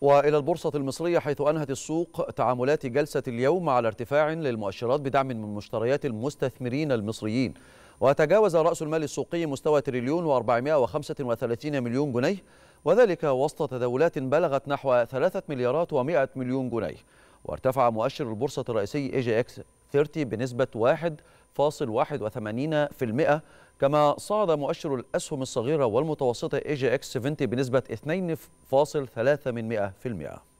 وإلى البورصة المصرية حيث أنهت السوق تعاملات جلسة اليوم على ارتفاع للمؤشرات بدعم من مشتريات المستثمرين المصريين وتجاوز رأس المال السوقي مستوى تريليون و435 مليون جنيه وذلك وسط تداولات بلغت نحو 3 مليارات و100 مليون جنيه وارتفع مؤشر البورصة الرئيسي اي جي اكس 30 بنسبة 1.81% كما صعد مؤشر الأسهم الصغيرة والمتوسطة AJX 70 بنسبة 2.3%